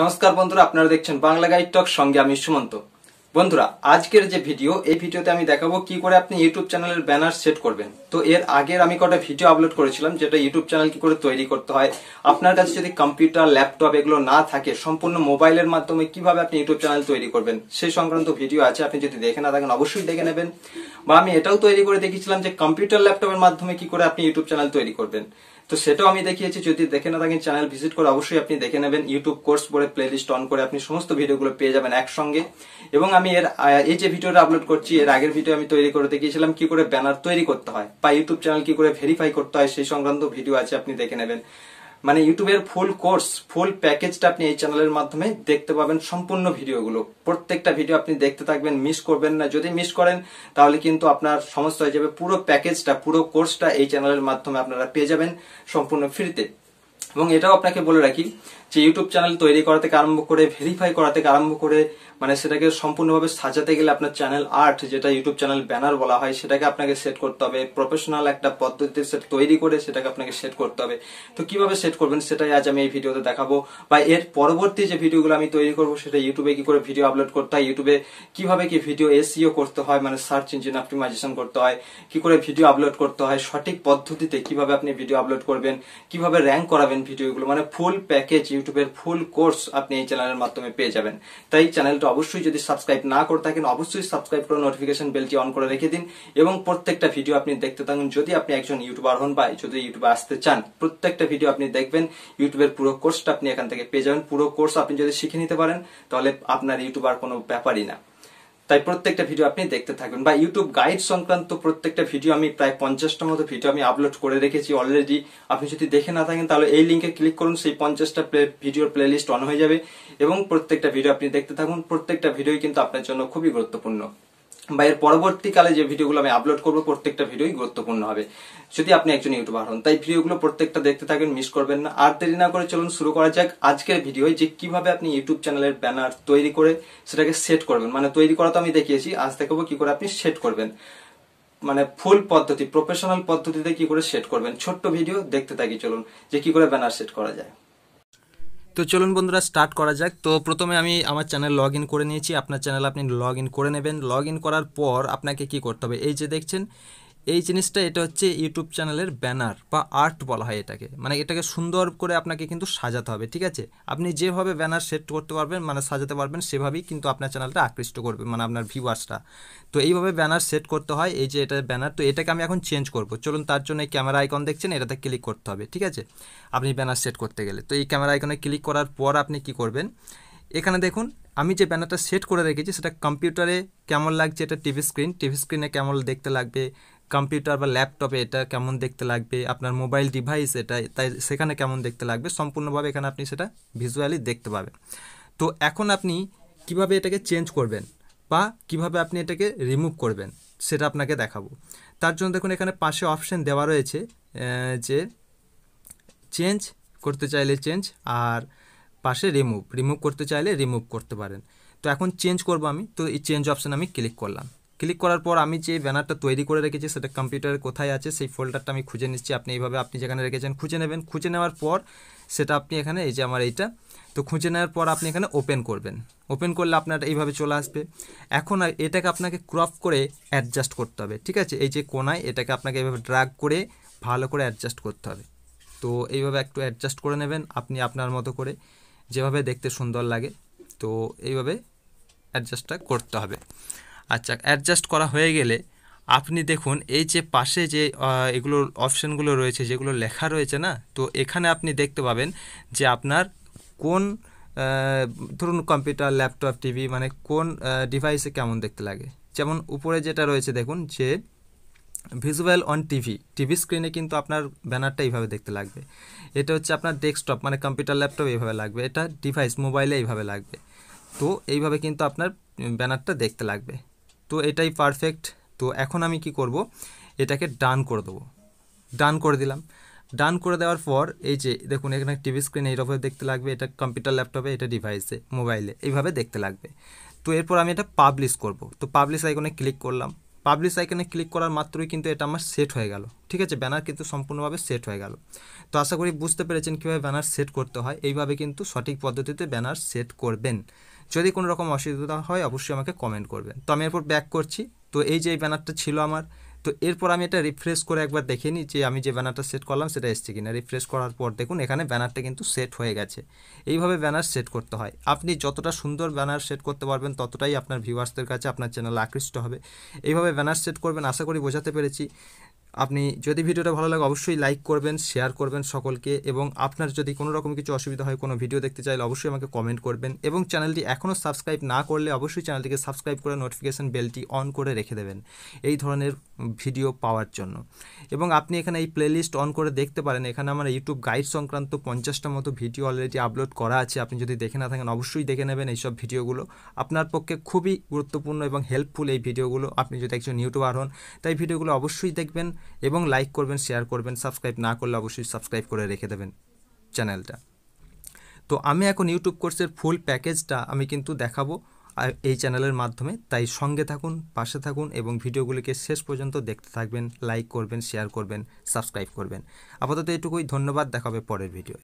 নমস্কার বন্ধুরা আপনারা দেখছেন বাংলা গাইড টক সঙ্গে আমি সুমন্ত বন্ধুরা আজকের যে ভিডিও এই ভিডিওতে আমি দেখাবো কি করে আপনি ইউটিউব চ্যানেলের ব্যানার সেট করবেন তো এর আগের আমি কটা ভিডিও আপলোড করেছিলাম যেটা ইউটিউব চ্যানেল কি করে তৈরি করতে হয় আপনার কাছে যদি কম্পিউটার ল্যাপটপ এগুলো না থাকে সম্পূর্ণ মোবাইলের মাধ্যমে কিভাবে আপনি ইউটিউব চ্যানেল তৈরি করবেন সেই সংক্রান্ত ভিডিও আছে আপনি যদি দেখে না থাকেন অবশ্যই দেখে নেবেন বা আমি এটাও তৈরি করে দেখেছিলাম যে কম্পিউটার ল্যাপটপের মাধ্যমে কি করে আপনি ইউটিউব চ্যানেল তৈরি করবেন তো সেটাও আমি দেখিয়েছি যদি দেখে না থাকেন চ্যানেল ভিজিট করে অবশ্যই আপনি দেখে নেবেন YouTube course playlist on করে আপনি সমস্ত ভিডিওগুলো পেয়ে যাবেন একসঙ্গে এবং আমি এর এই যে ভিডিওটা আপলোড করছি এর আগের ভিডিও আমি তৈরি করে দেখিয়েছিলাম কি করে ব্যানার তৈরি করতে হয় বা ইউটিউব চ্যানেল কি করে ভেরিফাই করতে হয় সেই সংক্রান্ত ভিডিও আছে আপনি দেখে নেবেন মানে ইউটিউবের ফুল কোর্স ফুল প্যাকেজটা আপনি এই চ্যানেলের মাধ্যমে দেখতে পাবেন সম্পূর্ণ ভিডিওগুলো প্রত্যেকটা ভিডিও আপনি দেখতে থাকবেন মিস করবেন না যদি মিস করেন তাহলে কিন্তু আপনার সমস্যা হয়ে যাবে পুরো প্যাকেজটা পুরো কোর্সটা এই চ্যানেলের মাধ্যমে আপনারা পেয়ে যাবেন সম্পূর্ণ ফ্রিতে এবং এটাও আপনাকে বলে রাখি যে ইউটিউব চ্যানেল তৈরি করা থেকে আরম্ভ করে ভেরিফাই করা থেকে আরম্ভ করে মানে সেটাকে সম্পূর্ণভাবে সাজাতে গেলে আপনার চ্যানেল আর্ট যেটা ইউটিউব চ্যানেল ব্যানার বলা হয় সেটাকে আপনাকে সেট করতে হবে প্রফেশনাল একটা পদ্ধতিতে সেট তৈরি করে সেটাকে আপনাকে সেট করতে হবে তো কিভাবে সেট করবেন সেটাই আজ আমি এই ভিডিওতে দেখাবো বা এর পরবর্তী যে ভিডিওগুলো আমি তৈরি করবো সেটা ইউটিউবে কি করে ভিডিও আপলোড করতে হয় ইউটিউবে কিভাবে কি ভিডিও এসিও e করতে হয় মানে সার্চ ইঞ্জিন অপটিমাইজেশন করতে হয় কি করে ভিডিও আপলোড করতে হয় সঠিক পদ্ধতিতে কিভাবে আপনি ভিডিও আপলোড করবেন কিভাবে র্যাঙ্ক করাবেন পাবেন ভিডিওগুলো মানে ফুল প্যাকেজ ইউটিউবের ফুল কোর্স আপনি এই চ্যানেলের মাধ্যমে পেয়ে যাবেন তাই চ্যানেলটা অবশ্যই যদি সাবস্ক্রাইব না করে থাকেন অবশ্যই সাবস্ক্রাইব করে নোটিফিকেশন বেলটি অন করে রেখে দিন এবং প্রত্যেকটা ভিডিও আপনি দেখতে থাকেন যদি আপনি একজন ইউটিউবার হন বা যদি ইউটিউবে আসতে চান প্রত্যেকটা ভিডিও আপনি দেখবেন ইউটিউবের পুরো কোর্সটা আপনি এখান থেকে পেয়ে যাবেন পুরো কোর্স আপনি যদি শিখে নিতে পারেন তাহলে আপনার ইউটিউবার কোনো ব্যাপারই না তাই প্রত্যেকটা ভিডিও আপনি দেখতে থাকবেন বা ইউটিউব গাইড সংক্রান্ত প্রত্যেকটা ভিডিও আমি প্রায় পঞ্চাশটা মতো ভিডিও আমি আপলোড করে রেখেছি অলরেডি আপনি যদি দেখে না থাকেন তাহলে এই লিঙ্কে ক্লিক করুন সেই পঞ্চাশটা ভিডিওর প্লে অন হয়ে যাবে এবং প্রত্যেকটা ভিডিও আপনি দেখতে থাকুন প্রত্যেকটা ভিডিওই কিন্তু আপনার জন্য খুবই গুরুত্বপূর্ণ বা এর পরবর্তীকালে যে ভিডিওগুলো আমি আপলোড করব প্রত্যেকটা ভিডিওই গুরুত্বপূর্ণ হবে যদি আপনি একজন ইউটিউবার হন তাই ভিডিওগুলো প্রত্যেকটা দেখতে থাকেন মিস করবেন না আর দেরি না করে চলুন শুরু করা যাক আজকের ভিডিও যে কিভাবে আপনি ইউটিউব চ্যানেলের ব্যানার তৈরি করে সেটাকে সেট করবেন মানে তৈরি করা তো আমি দেখিয়েছি আজ দেখাবো কি করে আপনি সেট করবেন মানে ফুল পদ্ধতি প্রফেশনাল পদ্ধতিতে কি করে সেট করবেন ছোট্ট ভিডিও দেখতে থাকি চলুন যে কি করে ব্যানার সেট করা যায় তো চলুন বন্ধুরা স্টার্ট করা যাক তো প্রথমে আমি আমার চ্যানেল লগ ইন করে নিয়েছি আপনার চ্যানেল আপনি লগ ইন করে নেবেন লগ ইন করার পর আপনাকে কি করতে হবে এই যে দেখছেন এই জিনিসটা এটা হচ্ছে ইউটিউব চ্যানেলের ব্যানার বা আর্ট বলা হয় এটাকে মানে এটাকে সুন্দর করে আপনাকে কিন্তু সাজাতে হবে ঠিক আছে আপনি যেভাবে ব্যানার সেট করতে পারবেন মানে সাজাতে পারবেন সেভাবেই কিন্তু আপনার চ্যানেলটা আকৃষ্ট করবে মানে আপনার ভিউয়ার্সটা তো এইভাবে ব্যানার সেট করতে হয় এই যে এটা ব্যানার তো এটাকে আমি এখন চেঞ্জ করব চলুন তার জন্য এই ক্যামেরা আইকন দেখছেন এটাতে ক্লিক করতে হবে ঠিক আছে আপনি ব্যানার সেট করতে গেলে তো এই ক্যামেরা আইকনে ক্লিক করার পর আপনি কি করবেন এখানে দেখুন আমি যে ব্যানারটা সেট করে রেখেছি সেটা কম্পিউটারে কেমন লাগছে এটা টিভি স্ক্রিন টিভি স্ক্রিনে কেমন দেখতে লাগবে কম্পিউটার বা ল্যাপটপে এটা কেমন দেখতে লাগবে আপনার মোবাইল ডিভাইস এটা তাই সেখানে কেমন দেখতে লাগবে সম্পূর্ণভাবে এখানে আপনি সেটা ভিজুয়ালি দেখতে পাবেন তো এখন আপনি কিভাবে এটাকে চেঞ্জ করবেন বা কিভাবে আপনি এটাকে রিমুভ করবেন সেটা আপনাকে দেখাবো তার জন্য দেখুন এখানে পাশে অপশান দেওয়া রয়েছে যে চেঞ্জ করতে চাইলে চেঞ্জ আর পাশে রিমুভ রিমুভ করতে চাইলে রিমুভ করতে পারেন তো এখন চেঞ্জ করব আমি তো এই চেঞ্জ অপশান আমি ক্লিক করলাম ক্লিক করার পর আমি যে ব্যানারটা তৈরি করে রেখেছি সেটা কম্পিউটারে কোথায় আছে সেই ফোল্ডারটা আমি খুঁজে নিচ্ছি আপনি এইভাবে আপনি যেখানে রেখেছেন খুঁজে নেবেন খুঁজে নেওয়ার পর সেটা আপনি এখানে এই যে আমার এইটা তো খুঁজে নেওয়ার পর আপনি এখানে ওপেন করবেন ওপেন করলে আপনার এইভাবে চলে আসবে এখন এটাকে আপনাকে ক্রপ করে অ্যাডজাস্ট করতে হবে ঠিক আছে এই যে কোনায় এটাকে আপনাকে এইভাবে ড্রাগ করে ভালো করে অ্যাডজাস্ট করতে হবে তো এইভাবে একটু অ্যাডজাস্ট করে নেবেন আপনি আপনার মতো করে যেভাবে দেখতে সুন্দর লাগে তো এইভাবে অ্যাডজাস্টটা করতে হবে আচ্ছা অ্যাডজাস্ট করা হয়ে গেলে আপনি দেখুন এই যে পাশে যে এগুলো অপশানগুলো রয়েছে যেগুলো লেখা রয়েছে না তো এখানে আপনি দেখতে পাবেন যে আপনার কোন ধরুন কম্পিউটার ল্যাপটপ টিভি মানে কোন ডিভাইসে কেমন দেখতে লাগে যেমন উপরে যেটা রয়েছে দেখুন যে ভিজুয়াল অন টিভি টিভি স্ক্রিনে কিন্তু আপনার ব্যানারটা এইভাবে দেখতে লাগবে এটা হচ্ছে আপনার ডেস্কটপ মানে কম্পিউটার ল্যাপটপ এইভাবে লাগবে এটা ডিভাইস মোবাইলে এইভাবে লাগবে তো এইভাবে কিন্তু আপনার ব্যানারটা দেখতে লাগবে তো এটাই পারফেক্ট তো এখন আমি কি করব এটাকে ডান করে দেবো ডান করে দিলাম ডান করে দেওয়ার পর এই যে দেখুন এখানে টিভি স্ক্রিন এইরকম দেখতে লাগবে এটা কম্পিউটার ল্যাপটপে এটা ডিভাইসে মোবাইলে এইভাবে দেখতে লাগবে তো এরপর আমি এটা পাবলিশ করব তো পাবলিশ আইকনে ক্লিক করলাম পাবলিশ আইকনে ক্লিক করার মাত্রই কিন্তু এটা আমার সেট হয়ে গেল ঠিক আছে ব্যানার কিন্তু সম্পূর্ণভাবে সেট হয়ে গেল তো আশা করি বুঝতে পেরেছেন কীভাবে ব্যানার সেট করতে হয় এইভাবে কিন্তু সঠিক পদ্ধতিতে ব্যানার সেট করবেন যদি কোনো রকম অসুবিধা হয় অবশ্যই আমাকে কমেন্ট করবেন তো আমি এরপর ব্যাক করছি তো এই যে এই ব্যানারটা ছিল আমার তো এরপর আমি এটা রিফ্রেশ করে একবার দেখে নিই যে আমি যে ব্যানারটা সেট করলাম সেটা এসছে কিনা রিফ্রেশ করার পর দেখুন এখানে ব্যানারটা কিন্তু সেট হয়ে গেছে এইভাবে ব্যানার সেট করতে হয় আপনি যতটা সুন্দর ব্যানার সেট করতে পারবেন ততটাই আপনার ভিউয়ার্সদের কাছে আপনার চ্যানেল আকৃষ্ট হবে এইভাবে ব্যানার সেট করবেন আশা করি বোঝাতে পেরেছি আপনি যদি ভিডিওটা ভালো লাগে অবশ্যই লাইক করবেন শেয়ার করবেন সকলকে এবং আপনার যদি কোনো রকম কিছু অসুবিধা হয় কোনো ভিডিও দেখতে চাইলে অবশ্যই আমাকে কমেন্ট করবেন এবং চ্যানেলটি এখনও সাবস্ক্রাইব না করলে অবশ্যই চ্যানেলটিকে সাবস্ক্রাইব করে নোটিফিকেশান বেলটি অন করে রেখে দেবেন এই ধরনের ভিডিও পাওয়ার জন্য এবং আপনি এখানে এই প্লেলিস্ট অন করে দেখতে পারেন এখানে আমার ইউটিউব গাইড সংক্রান্ত পঞ্চাশটা মতো ভিডিও অলরেডি আপলোড করা আছে আপনি যদি দেখে না থাকেন অবশ্যই দেখে নেবেন এইসব ভিডিওগুলো আপনার পক্ষে খুবই গুরুত্বপূর্ণ এবং হেল্পফুল এই ভিডিওগুলো আপনি যদি একজন ইউটিউবার হন তাই ভিডিওগুলো অবশ্যই দেখবেন এবং লাইক করবেন শেয়ার করবেন সাবস্ক্রাইব না করলে অবশ্যই সাবস্ক্রাইব করে রেখে দেবেন চ্যানেলটা তো আমি এখন ইউটিউব কোর্সের ফুল প্যাকেজটা আমি কিন্তু দেখাবো এই চ্যানেলের মাধ্যমে তাই সঙ্গে থাকুন পাশে থাকুন এবং ভিডিওগুলিকে শেষ পর্যন্ত দেখতে থাকবেন লাইক করবেন শেয়ার করবেন সাবস্ক্রাইব করবেন আপাতত এটুকুই ধন্যবাদ দেখাবে পরের ভিডিও